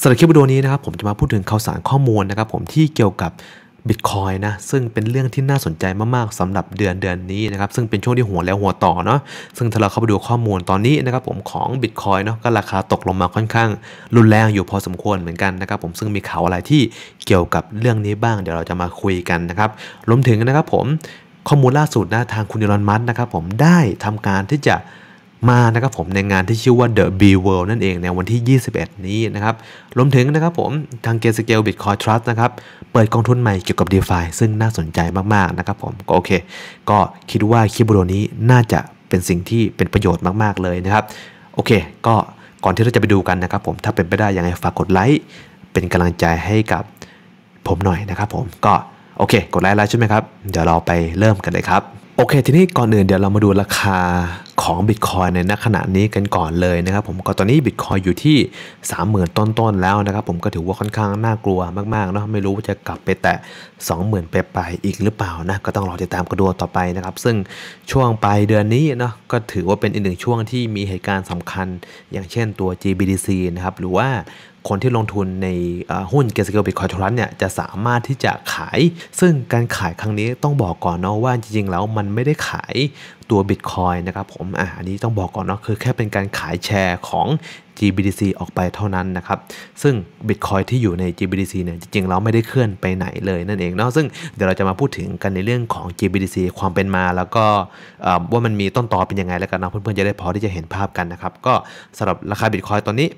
สำหรับคลิปวิดีโอนี้นะครับผมจะมาพูดถึงข่าวสารข้อมูลนะครับ ผมที่เกี่ยวกับ Bitcoin นะซึ่งเป็นเรื่องที่น่าสนใจมากๆสำหรับเดือนเดือนนี้นะครับ ซึ่งเป็นช่วงที่หัวแล้วหัวต่อเนาะซึ่งถ้าเราเข้าไปดูข้อมูลตอนนี้นะครับผมของ Bitcoin เนาะก็ราคาตกลงมาค่อนข้าง รุนแรงอยู่พอสมควรเหมือนกันนะครับ ผมซึ่งมีข่าวอะไรที่เกี่ยวกับเรื่องนี้บ้าง เดี๋ยวเราจะมาคุยกันนะครับ รวมถึงนะครับผมข้อมูลล่าสุดนะทางคุณยลอนมัสนะครับ ผมได้ทำการที่จะมานะครับผมในงานที่ชื่อว่า The B World นั่นเอง ในวันที่ 21 นี้นะครับ รวมถึงนะครับผม ทางเกสเกลบิตคอยทรัสนะครับ เปิดกองทุนใหม่เกี่ยวกับ d e f าซึ่งน่าสนใจมาก ๆ นะครับผม ก็โอเค ก็คิดว่าคลิปวิดีโอนี้น่าจะเป็นสิ่งที่เป็นประโยชน์มากๆเลยนะครับ โอเค ก็ก่อนที่เราจะไปดูกันนะครับผมถ้าเป็นไปได้ยังไงฝากกดไลค์เป็นกำลังใจให้กับ ผมหน่อยนะครับ ผมก็โอเค กดไลค์แล้วใช่ไหมครับเดี๋ยวเราไปเริ่มกันเลยครับโอเค ทีนี้ก่อนอื่นเดี๋ยวเรามาดูราคาของ Bitcoin ในณขณะนี้กันก่อนเลยนะครับ ผมก็ตอนนี้ Bitcoin อยู่ที่ 30,000 ต้นๆแล้วนะครับ ผมก็ถือว่าค่อนข้างน่ากลัวมากๆเนาะไม่รู้ว่าจะกลับไปแตะ20,000ไปไปอีกหรือเปล่านะ ก็ต้องรอติดตามกระดวต่อไปนะครับ ซึ่งช่วงปลายเดือนนี้เนาะก็ถือว่าเป็นอีกหนึ่งช่วงที่มีเหตุการณ์สำคัญอย่างเช่นตัว GBDC นะครับหรือว่าคนที่ลงทุนในหุ้นเกสเกลบิตคอยทรัสเนี่ยจะสามารถที่จะขาย ซึ่งการขายครั้งนี้ต้องบอกก่อนเนาะว่าจริงๆแล้วมันไม่ได้ขายตัวบิตคอยนะครับผมอ่ะอันนี้ต้องบอกก่อนเนาะคือแค่เป็นการขายแชร์ของ GBDC ออกไปเท่านั้นนะครับซึ่งบิตคอยที่อยู่ใน GBDC เนี่ยจริงๆเราไม่ได้เคลื่อนไปไหนเลยนั่นเองเนาะซึ่งเดี๋ยวเราจะมาพูดถึงกันในเรื่องของ GBDC ความเป็นมาแล้วก็ว่ามันมีต้นตอเป็นยังไงแล้วกันนะเพื่อนๆจะได้พอที่จะเห็นภาพกันนะครับก็สำหรับราคาบิตคอยตอนนี้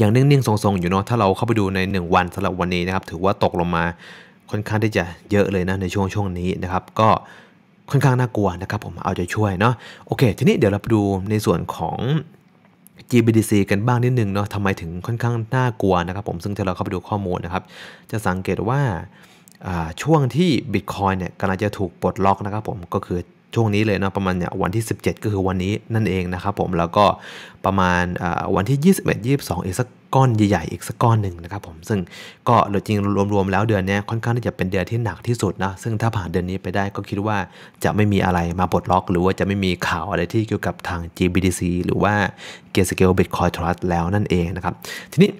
ยังนิ่งๆทรงๆ อยู่เนาะถ้าเราเข้าไปดูใน 1 วันสำหรับวันนี้นะครับ ถือว่าตกลงมาค่อนข้างที่จะเยอะเลยนะในช่วงช่วงนี้นะครับก็ค่อนข้างน่ากลัวนะครับ ผมเอาใจช่วยเนาะโอเค ทีนี้เดี๋ยวเราไปดูในส่วนของ GBDC กันบ้างนิดนึงเนาะทำไมถึงค่อนข้างน่ากลัวนะครับผมซึ่งถ้าเราเข้าไปดูข้อมูลนะครับ จะสังเกตว่าช่วงที่ Bitcoin เนี่ยกำลังจะถูกปลดล็อกนะครับผมก็คือช่วงนี้เลยนะประมาณเนี่ยวันที่17 ก็คือวันนี้นั่นเองนะครับผมแล้วก็ประมาณวันที่21 22อีกสักก้อนใหญ่ๆอีกสักก้อนหนึ่งนะครับผมซึ่งก็จริงรวมๆแล้วเดือนนี้ค่อนข้างที่จะเป็นเดือนที่หนักที่สุดนะซึ่งถ้าผ่านเดือนนี้ไปได้ก็คิดว่าจะไม่มีอะไรมาปลดล็อก หรือว่าจะไม่มีข่าวอะไรที่เกี่ยวกับทาง GBDC หรือว่า g a t e s c a l e Bitcoin Trust แล้วนั่นเองนะครับทีนี้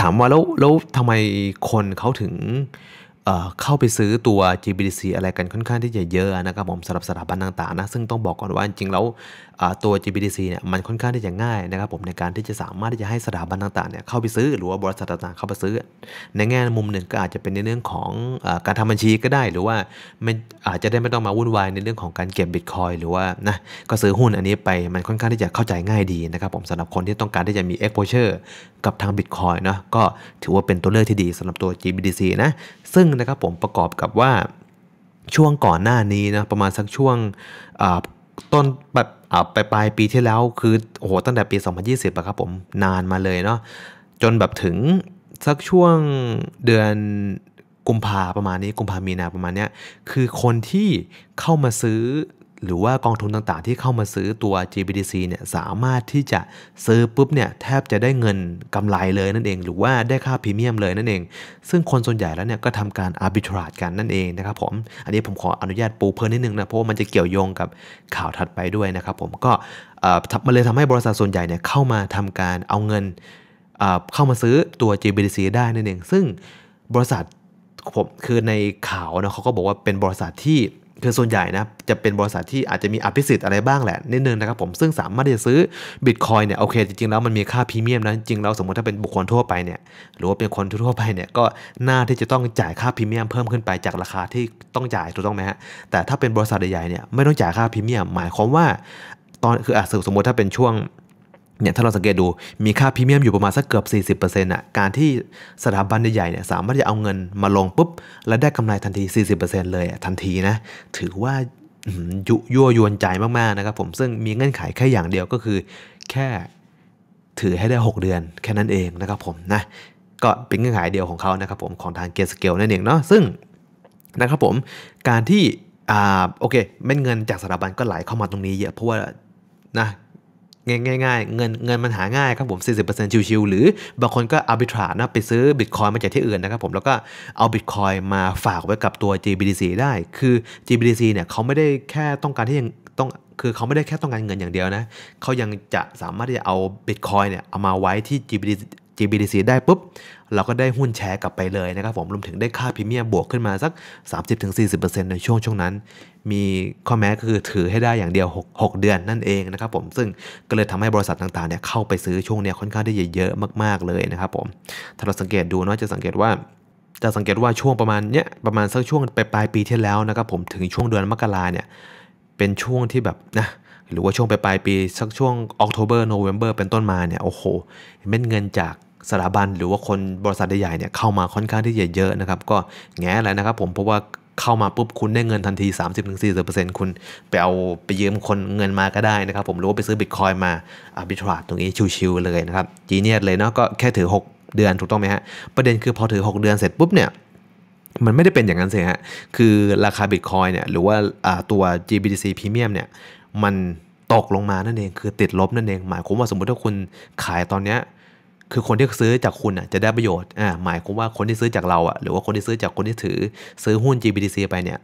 ถามว่าแล้วแล้วทำไมคนเขาถึงเข้าไปซื้อตัว GBDC อะไรกันค่อนข้างที่จะเยอะนะครับผมสำหรับสถาบันต่างๆนะซึ่งต้องบอกก่อนว่าจริงๆแล้วตัว GBDC เนี่ยมันค่อนข้างที่จะง่ายนะครับ ผมในการที่จะสามารถที่จะให้สถาบันต่างๆเนี่ยเข้าไปซื้อหรือว่าบริษัทต่างๆ เข้าไปซื้อในแง่มุมหนึ่งก็อาจจะเป็นในเรื่องของการทำบัญชีก็ได้หรือว่าไม่อาจจะได้ไม่ต้องมาวุ่นวายในเรื่องของการเก็บบิตคอยหรือว่านะก็ซื้อหุ้นอันนี้ไปมันค่อนข้างที่จะเข้าใจง่ายดีนะครับผมสำหรับคนที่ต้องการที่จะมี exposure กับทาง Bitcoin นะก็ถือว่าเป็นตัวเลือกที่ดีสำหรับตัว GBDC นะซึ่งนะครับผมประกอบกับว่าช่วงก่อนหน้านี้นะประมาณสักช่วงต้นแบบปลายปลายปีที่แล้วคือโอ้โหตั้งแต่ปี 2020ะครับผมนานมาเลยเนาะจนแบบถึง สักช่วงเดือนกุมภาประมาณนี้ กุมภามีนาประมาณเนี้ยคือคนที่เข้ามาซื้อหรือว่ากองทุนต่างๆ ที่เข้ามาซื้อตัว GBDC เนี่ยสามารถที่จะซื้อปุ๊บเนี่ยแทบจะได้เงินกำไรเลยนั่นเอง หรือว่าได้ค่าพรีเมียมเลยนั่นเอง ซึ่งคนส่วนใหญ่แล้วเนี่ยก็ทำการ arbitrage กันนั่นเองนะครับผมอันนี้ผมขออนุญาตปูเพิ่มนิดนึงนะเพราะว่ามันจะเกี่ยวโยงกับข่าวถัดไปด้วยนะครับผมก็มันเลยทำให้บริษัทส่วนใหญ่เนี่ยเข้ามาทำการเอาเงินเข้ามาซื้อตัว GBDC ได้นั่นเองซึ่งบริษัทผมคือในข่าวนะเขาก็บอกว่าเป็นบริษัทที่คือส่วนใหญ่นะจะเป็นบริษัทที่อาจจะมีอภิสิทธิ์อะไรบ้างแหละนิดนึงนะครับผม ซึ่งสามารถที่จะซื้อบิตคอยเนี่ยโอเคจริง ๆ แล้วมันมีค่าพรีเมียมนะ จริงๆแล้วสมมติถ้าเป็นบุคคลทั่วไปเนี่ยหรือว่าเป็นคนทั่วไปเนี่ยก็น่าที่จะต้องจ่ายค่าพรีเมียมเพิ่มขึ้นไปจากราคาที่ต้องจ่ายถูกต้องไหมฮะแต่ถ้าเป็นบริษัทใหญ่เนี่ยไม่ต้องจ่ายค่าพรีเมียม หมายความว่าตอนคืออาจสมมติถ้าเป็นช่วงเนี่ยถ้าเราสังเกตดูมีค่าพรีเมียมอยู่ประมาณสักเกือบ 40%อน่ะการที่สถาบันใหญ่ๆเนี่ย สามารถจะเอาเงินมาลงปุ๊บ แล้วได้กำไรทันที 40%เลยทันทีนะถือว่ายุยั่วยวนใจมากๆนะครับ ผมซึ่งมีเงื่อนไขแค่อย่างเดียวก็คือ แค่ถือให้ได้ 6 เดือนแค่นั้นเองนะครับผมนะ ก็เป็นเงื่อนไขเดียวของเขานะครับผมของทางเกสเกลนั่นเองเนาะซึ่งนะครับผมการที่อ่าโอเคเม็ดเงินจากสถาบันก็ไหลเข้ามาตรงนี้เยอะเพราะว่านะง่ายๆ เงินเงินมันหาง่ายครับผม 40%ชิวๆ หรือบางคนก็เอาบิตรานะไปซื้อบิตคอยมาจากที่อื่นนะครับผม แล้วก็เอาบิตคอยมาฝากไว้กับตัว GBDC ได้ คือ GBDC เนี่ยเขาไม่ได้แค่ต้องการที่ยังต้อง คือเขาไม่ได้แค่ต้องการเงินอย่างเดียวนะ เขายังจะสามารถที่จะเอาบิตคอยเนี่ยเอามาไว้ที่ GBDC GBDC ได้ปุ๊บ เราก็ได้หุ้นแชร์กลับไปเลยนะครับผมรวมถึงได้ค่าพรีเมียมบวกขึ้นมาสัก 30-40%ในช่วงช่วงนั้น มีข้อแม้คือถือให้ได้อย่างเดียว6 6เดือนนั่นเองนะครับผม ซึ่งก็เลยทำให้บริษัทต่างๆเนี่ยเข้าไปซื้อช่วงเนี้ยค่อนข้างได้เยอะ ๆ มากๆเลยนะครับผม ถ้าเราสังเกตดูเนาะจะสังเกตว่าจะสังเกตว่าช่วงประมาณเนี้ยประมาณสักช่วงปลายปีที่แล้วนะครับผมถึงช่วงเดือนมกราเนี่ยเป็นช่วงที่แบบนะหรือว่าช่วงปลายปีสักช่วงออกโทเบอร์โนเวมเบอร์เป็นต้นมาเนี่ยโอ้โหเม็ดเงินจากสถาบันหรือว่าคนบริษัทใหญ่เนี่ยเข้ามาค่อนข้างที่จะเยอะนะครับ ก็แง่แล้วนะครับผม เพราะว่าเข้ามาปุ๊บคุณได้เงินทันที 30-40%คุณ ไปเอาไปยืมคนเงินมาก็ได้นะครับผมรู้ว่าไปซื้อบิตคอยมาอาบิทราตรงนี้ชิวๆเลยนะครับจีเนียสเลยเนาะก็แค่ถือ 6 เดือนถูกต้องไหมฮะประเด็นคือพอถือ 6 เดือนเสร็จปุ๊บเนี่ยมันไม่ได้เป็นอย่างนั้นสิฮะคือราคาบิตคอยเนี่ยหรือว่าตัว GBTC Premium เนี่ยมันตกลงมานั่นเองคือติดลบนั่นเองหมายความว่าสมมติถ้าคุณขายตอนนี้คือคนที่ซื้อจากคุณอ่ะจะได้ประโยชน์อ่าหมายความว่าคนที่ซื้อจากเราอ่ะหรือว่าคนที่ซื้อจากคนที่ถือ ซื้อหุ้น GBTC ไปเนี่ย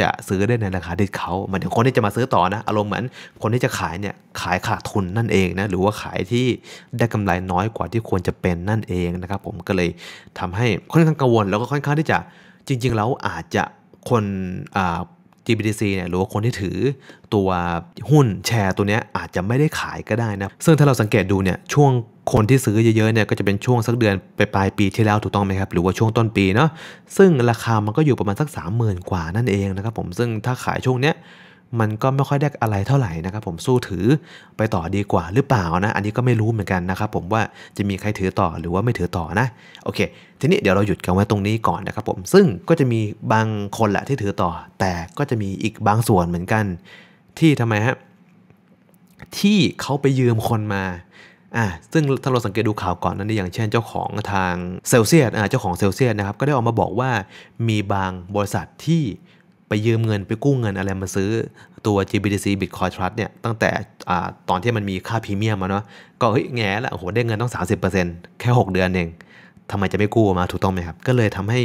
จะซื้อได้ในราคาดิสเขาหมายถึงคนที่จะมาซื้อต่อนะอารมณ์เหมือนคนที่จะขายเนี่ยขาย ขาดทุนนั่นเองนะหรือว่าขายที่ได้กำไรน้อยกว่าที่ควรจะเป็นนั่นเองนะครับผมก็เลยทำให้ค่อนข้างกังวลแล้วก็ค่อนข้างที่จะจริงๆแล้วอาจจะคนอ่า GBTC เนี่ยหรือว่าคนที่ถือตัวหุ้นแชร์ตัวเนี้ยอาจจะไม่ได้ขายก็ได้นะซึ่งถ้าเราสังเกตดูเนี่ยช่วงคนที่ซื้อเยอะๆเนี่ยก็จะเป็นช่วงสักเดือนไปปลายปีที่แล้วถูกต้องไหมครับ หรือว่าช่วงต้นปีเนาะซึ่งราคามันก็อยู่ประมาณสัก30,000กว่านั่นเองนะครับผมซึ่งถ้าขายช่วงเนี้ยมันก็ไม่ค่อยได้อะไรเท่าไหร่นะครับ ผมสู้ถือไปต่อดีกว่าหรือเปล่านะ อันนี้ก็ไม่รู้เหมือนกันนะครับ ผมว่าจะมีใครถือต่อหรือว่าไม่ถือต่อนะโอเคทีนี้ เดี๋ยวเราหยุดกันไว้ตรงนี้ก่อนนะครับ ผมซึ่งก็จะมีบางคนแหละที่ถือต่อ แต่ก็จะมีอีกบางส่วนเหมือนกัน ที่ทำไมฮะที่เขาไปยืมคนมาอ่าซึ่งถ้าเราสังเกตดูข่าวก่อนนั้นอย่างเช่นเจ้าของทางเซลเซียสอ่าเจ้าของเซลเซียสนะครับก็ได้ออกมาบอกว่ามีบางบริษัทที่ไปยืมเงินไปกู้เงินอะไรมาซื้อตัว g b t c Bitcoin Trust เนี่ยตั้งแต่ตอนที่มันมีค่าพรีเมียมมาเนาะก็เฮ้ยแง่ละโโหได้เงินต้อง 30%แค่ 6 เดือนเองทำไมจะไม่กู้มาถูกต้องไหมครับ ก็เลยทำให้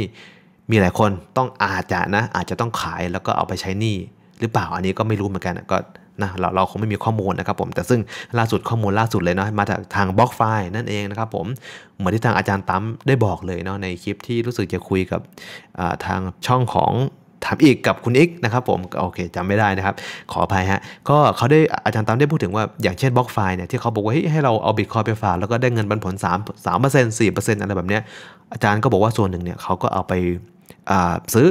มีหลายคนต้องอาจจะนะอาจจะต้องขายแล้วก็เอาไปใช้หนี้หรือเปล่าอันนี้ก็ไม่รู้เหมือนกันก็นะเราเราคงไม่มีข้อมูลนะครับผมแต่ซึ่งล่าสุดข้อมูลล่าสุดเลยเนาะมาจากทางบล็อกไฟล์นั่นเองนะครับผมเหมือนที่ทางอาจารย์ตั้มได้บอกเลยเนาะในคลิปที่รู้สึกจะคุยกับทางช่องของถามอีก กับคุณอีกนะครับผมโอเคจำไม่ได้นะครับ ขออภัยฮะก็เขาได้อาจารย์ตามได้พูดถึงว่าอย่างเช่นบล็อกไฟเนี่ยที่เขาบอกว่าให้เราเอาบิตคอยไปฝากแล้วก็ได้เงินปันผล 3 3เปอร์เซ็นต์สี่เปอร์เซ็นต์อะไรแบบเนี้ยอาจารย์ก็บอกว่าส่วนหนึ่งเนี่ยเขาก็เอาไปซื้อ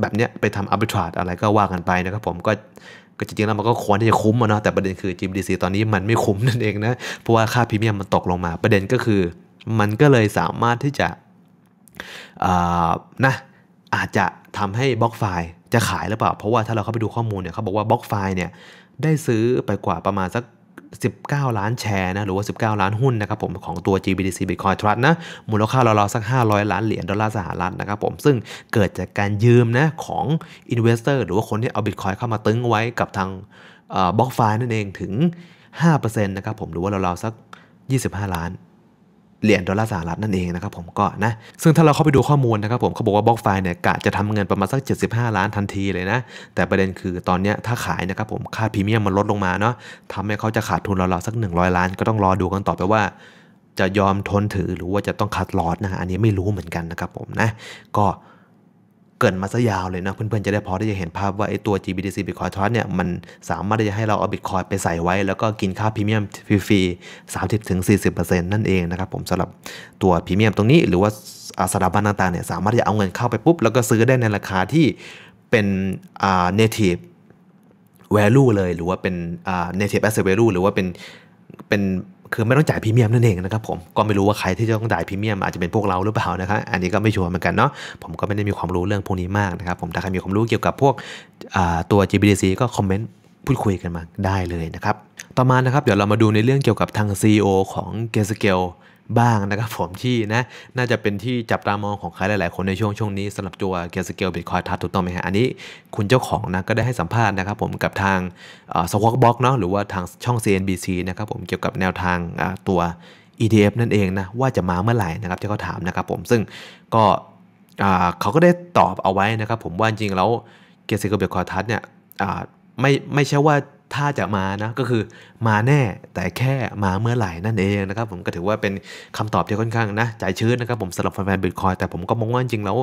แบบเนี้ยไปทำ arbitrage อะไรก็ว่ากันไปนะครับผมก็ก็จริงๆแล้วมันก็ควรที่จะคุ้มอะเนาะ แต่ประเด็นคือ GMDC ตอนนี้มันไม่คุ้มนั่นเองนะ เพราะว่าค่าพรีเมียมมันตกลงมา ประเด็นก็คือมันก็เลยสามารถที่จะนะอาจจะทำให้บล็อกไฟล์จะขายหรือเปล่า เพราะว่าถ้าเราเข้าไปดูข้อมูลเนี่ยเขาบอกว่าบล็อกไฟล์เนี่ย ได้ซื้อไปกว่าประมาณสัก19 ล้านแชร์นะหรือว่า 19 ล้านหุ้นนะครับผมของตัว GBDC Bitcoin Trust นะมูลค่าราๆสัก 500 ล้านเหรียญดอลลาร์สหรัฐนะครับผมซึ่งเกิดจากการยืมนะของเวสเตอร์ หรือว่าคนที่เอา Bitcoin เข้ามา ตึงไว้กับทางบล็อกไฟนั่นเองถึง5%นะครับผมหรือว่าราๆสัก 25 ล้านเหรียญดอลลาร์สหรัฐนั่นเองนะครับผมก็นะซึ่งถ้าเราเข้าไปดูข้อมูลนะครับ ผมเขาบอกว่าบล็อกไฟเนี่ยกะจะทำเงินประมาณสัก 75 ล้านทันทีเลยนะ แต่ประเด็นคือตอนนี้ถ้าขายนะครับ ผมค่าพรีเมียมมันลดลงมาเนาะทำให้เขาจะขาดทุนเราๆสัก 100 ล้าน ก็ต้องรอดูกันต่อไปว่า จะยอมทนถือหรือว่าจะต้องคัดลอดนะอันนี้ไม่รู้เหมือนกันนะครับผมนะก็เกินมาซะยาวเลยนะเพื่อนๆจะได้พอที่จะเห็นภาพว่าไอ้ตัว GBTC Bitcoin Trust เนี่ยมันสามารถที่จะให้เราเอา Bitcoin ไปใส่ไว้ แล้วก็กินค่าพรีเมียมฟรีๆ30-40%นั่นเองนะครับผมสำหรับตัวพรีเมียมตรงนี้หรือว่าสถาบันต่างๆเนี่ยสามารถที่จะเอาเงินเข้าไปปุ๊บแล้วก็ซื้อได้ในราคาที่เป็น native value เลยหรือว่าเป็น native asset value หรือว่าเป็นเป็นคือไม่ต้องจ่ายพรีเมียมนั่นเองนะครับผม ก็ไม่รู้ว่าใครที่จะต้องจ่ายพรีเมียมอาจจะเป็นพวกเราหรือเปล่านะครับอันนี้ก็ไม่ชัวร์เหมือนกันเนาะผมก็ไม่ได้มีความรู้เรื่องพวกนี้มากนะครับผมถ้าใครมีความรู้เกี่ยวกับพวกตัว GBDC ก็คอมเมนต์พูดคุยกันมาได้เลยนะครับต่อมานะครับเดี๋ยวเรามาดูในเรื่องเกี่ยวกับทาง CEO ของ g a สเกลบ้างนะครับผมที่นะน่าจะเป็นที่จับตามองของใครหลายๆ คนในช่วงช่วงนี้สำหรับตัวเกียร์สเกลบิตคอยทับถูกต้องไหมฮะอันนี้คุณเจ้าของนะก็ได้ให้สัมภาษณ์นะครับผมกับทางสควอคบ็อกเนาะหรือว่าทางช่อง CNBC นะครับผมเกี่ยวกับแนวทางตัว ETF นั่นเองนะว่าจะมาเมื่อไหร่นะครับที่เขาถามนะครับผมซึ่งก็เขาก็ได้ตอบเอาไว้นะครับผมว่าจริงแล้วเกียร์สเกลบิตคอยทับเนี่ยไม่ไม่ใช่ว่าถ้าจะมานะก็คือมาแน่แต่แค่มาเมื่อไหร่นั่นเองนะครับ ผมก็ถือว่าเป็นคำตอบที่ค่อนข้างนะใจชื้นนะครับผมสำหรับแฟนบิตคอยแต่ผมก็มองว่าจริงแล้ว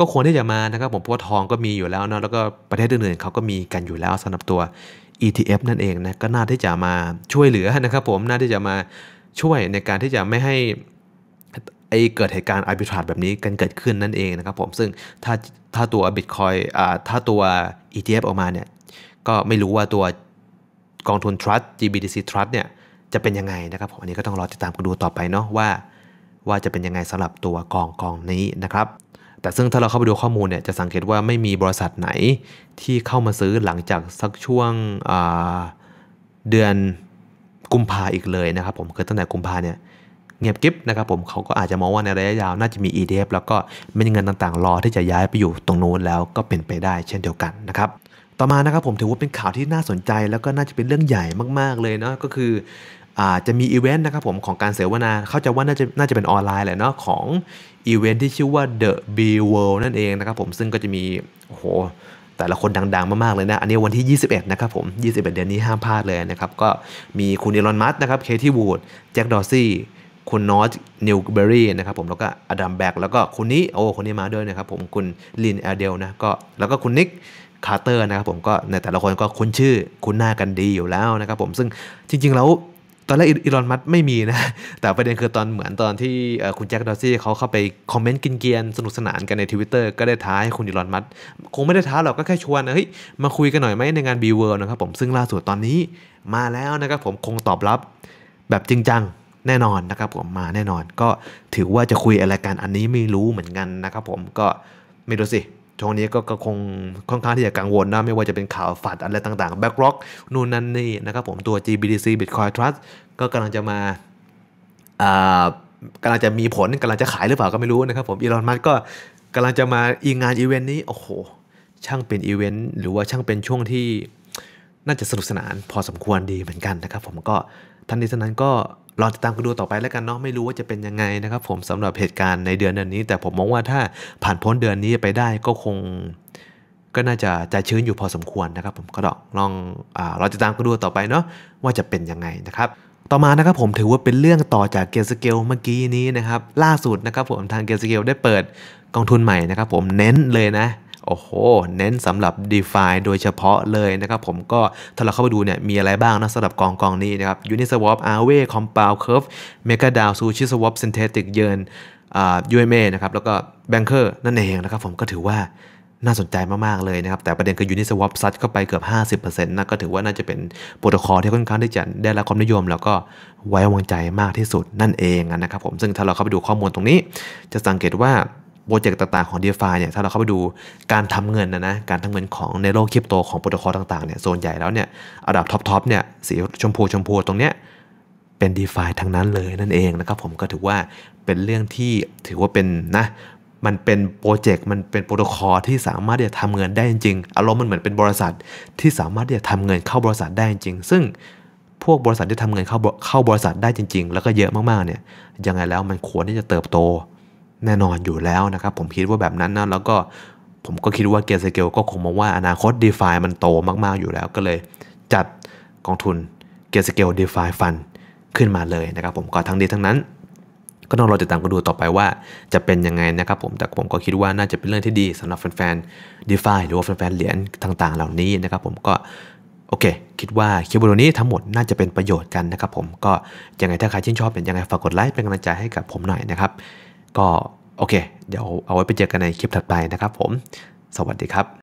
ก็ควรที่จะมานะครับ ผมเพราะว่าทองก็มีอยู่แล้วเนาะแล้วก็ประเทศอื่นๆเขาก็มีกันอยู่แล้วสำหรับตัว ETF นั่นเองนะก็น่าที่จะมาช่วยเหลือนะครับ ผมน่าที่จะมาช่วยในการที่จะไม่ให้ไอเกิดเหตุการณ์อ r b ิ t า a ์แบบนี้กันเกิดขึ้นนั่นเองนะครับ ผมซึ่งถ้าถ้าตัวบิตคอ่าถ้าตัว ETF ออกมาเนี่ยก็ไม่รู้ว่าตัวกองทุน Trust GBDC Trust เนี่ยจะเป็นยังไงนะครับผมอันนี้ก็ต้องรอติดตามกันดูต่อไปเนาะว่า ว่าจะเป็นยังไงสำหรับตัวกองกองนี้นะครับ แต่ซึ่งถ้าเราเข้าไปดูข้อมูลเนี่ยจะสังเกตว่าไม่มีบริษัทไหนที่เข้ามาซื้อหลังจากสักช่วงเดือนกุมภาอีกเลยนะครับ ผมคือตั้งแต่กุมภาเนี่ยเงียบกิฟนะครับผมเขาก็อาจจะมองว่าในระยะยาวน่าจะมี ETF แล้วก็ไมมีเงินต่างๆ รอที่จะย้ายไปอยู่ตรงโน้นแล้วก็เป็นไปได้ เช่นเดียวกันนะครับต่อมานะครับผมถือว่าเป็นข่าวที่น่าสนใจแล้วก็น่าจะเป็นเรื่องใหญ่มากๆเลยเนาะก็คืออาจะมีอีเวนต์นะครับผมของการเสวนาเข้าใจว่าน่าจะน่าจะเป็นออนไลน์แหละเนาะของอีเวนต์ที่ชื่อว่า The B World นั่นเองนะครับผมซึ่งก็จะมีโอ้โหแต่ละคนดังๆมากๆเลยนะ อันนี้วันที่ 21 นะครับผม 21 เดือนนี้ห้ามพลาดเลยนะครับ ก็มีคุณอีลอนมัสนะครับเคที่วูดแจ็คดอซี่ คุณนอตนิวเบอรี่นะครับผมแล้วก็อดัมแบ็กแล้วก็คุณนี้โอ้คนนี้มาด้วยนะครับผมคุณลินแอเดลนะก็แล้วก็คุณนิกคาร์เตอร์นะครับผมก็ในแต่ละคนก็คุ้นชื่อคุ้นหน้ากันดีอยู่แล้วนะครับผมซึ่งจริง ๆ แล้วตอนแรกอีรอนมัสไม่มีนะ แต่ประเด็นคือตอนเหมือนตอนที่คุณแจ็คดอซี่เขาเข้าไปคอมเมนต์กินเกียน สนุกสนานกันในทวิตเตอร์ก็ได้ท้าให้คุณอีรอนมัสคงไม่ได้ท้าหรอกก็แค่ชวนเฮ้ยมาคุยกันหน่อยไหมในงานบีเวิร์นะครับผมซึ่งล่าสุดตอนนี้มาแล้วนะครับผมคงตอบรับแบบจริงจังแน่นอนนะครับผมมาแน่นอนก็ถือว่าจะคุยอะไรกันอันนี้ไม่รู้เหมือนกันนะครับผมก็ไม่รู้สิช่วงนี้ก็คงค่อนข้างที่จะกังวลนะไม่ว่าจะเป็นข่าวฝัดอะไรต่างๆ b บ a c k r o c k นู่นนั่นนี่นะครับผมตัว GBDC Bitcoin Trust ก็กำลังจะมากำลังจะมีผลกำลังจะขายหรือเปล่า ก็ไม่รู้นะครับผมอีลอนมัสก็กำลังจะมาอีงานอีเวนต์นี้ โอ้โห ช่างเป็นอีเวนต์ หรือว่าช่างเป็นช่วงที่น่าจะสนุกสนานพอสมควรดีเหมือนกันนะครับผมก็ท่านนี้ท่านนั้นก็รอติดตามกันดูต่อไปแล้วกันเนาะไม่รู้ว่าจะเป็นยังไงนะครับ ผมสำหรับเหตุการณ์ ในเดือนเดือนนี้แต่ผมมองว่าถ้าผ่านพ้นเดือนนี้ไปได้ ก็คง ก็น่าจะใจชื้นอยู่พอสมควรนะครับ ผมก็ดอกลองอเราจะตามกันดูต่อไปเนาะว่าจะเป็นยังไงนะครับต่อมานะครับผมถือว่าเป็นเรื่องต่อจากเกียร์สเกลเมื่อกี้นี้นะครับ ล่าสุดนะครับผมทางเกียร์สเกลได้เปิดกองทุนใหม่นะครับ ผมเน้นเลยนะโอ้โห เน้นสำหรับ DeFi โดยเฉพาะเลยนะครับผมก็ถ้าเราเข้าไปดูเนี่ยมีอะไรบ้างนะสำหรับกองกองนี้นะครับ Uniswap a r w a y Compound Curve MegaDAO Sushi Swap Synthetic Yearn UMA นะครับแล้วก็ Banker นั่นเองนะครับผมก็ถือว่าน่าสนใจมาก ๆ เลยนะครับ แต่ประเด็นคือ Uniswap ซัดเข้าไปเกือบ 50%นะก็ถือว่าน่าจะเป็นโปรโตคอลที่ค่อนข้างที่จะได้รับความนิยม แล้วก็ไว้วางใจมากที่สุดนั่นเองนะครับผมซึ่งถ้าเราเข้าไปดูข้อมูลตรงนี้ จะสังเกตว่าโปรเจกต์ต่างๆของ d e f าเนี่ยถ้าเราเข้าไปดูการทำเงินนะนะการทำเงินของในโลกคริปโตของโปรโตคอลต่างๆเนี่ยโซนใหญ่แล้วเนี่ยอันดับท็อปๆเนี่ยสีชมพูชมพูตรงเนี้ยเป็น d e f าทั้งนั้นเลยนั่นเองนะครับผมก็ถือว่าเป็นเรื่องที่ถือว่าเป็นนะมันเป็นโปรเจกต์มันเป็นโปรโตคอลที่สามารถที่จะทำเงินได้จริงอารมณ์มันเหมือนเป็นบริษัทที่สามารถที่จะทำเงินเข้าบริษัทได้จริงซึ่งพวกบริษัทที่ทำเงินเข้าเข้าบริษัทได้จริง ๆ แล้วก็เยอะมากๆเนี่ยยังไงแล้วมันควรที่จะเติบโตแน่นอนอยู่แล้วนะครับ ผมคิดว่าแบบนั้นนะแล้วก็ผมก็คิดว่าเกียร์สเกลก็คงมองว่าอนาคต d e f ามันโตมากๆอยู่แล้ว ก็เลยจัดกองทุนเกียร์สเกล d e f าฟันขึ้นมาเลยนะครับ ผมก็ทั้งนี้ทั้งนั้น ก็ต้องรอติดตามกันดูต่อไปว่าจะเป็นยังไงนะครับผม แต่ผมก็คิดว่าน่าจะเป็นเรื่องที่ดี สำหรับแฟนๆ d e f าหรือว่าแฟนๆเหรียญต่างๆ เหล่านี้นะครับผมก็โอเค คิดว่าคลิปวิดีโอนี้ทั้งหมดน่าจะเป็นประโยชน์กันนะครับ ผมก็ยังไงถ้าใครชื่นชอบเป็นยังไงฝากกดไลค์เป็นกำลังใจให้กับผมหน่อยนะครับก็โอเค เดี๋ยวเอาไว้ไปเจอกันในคลิปถัดไปนะครับผม สวัสดีครับ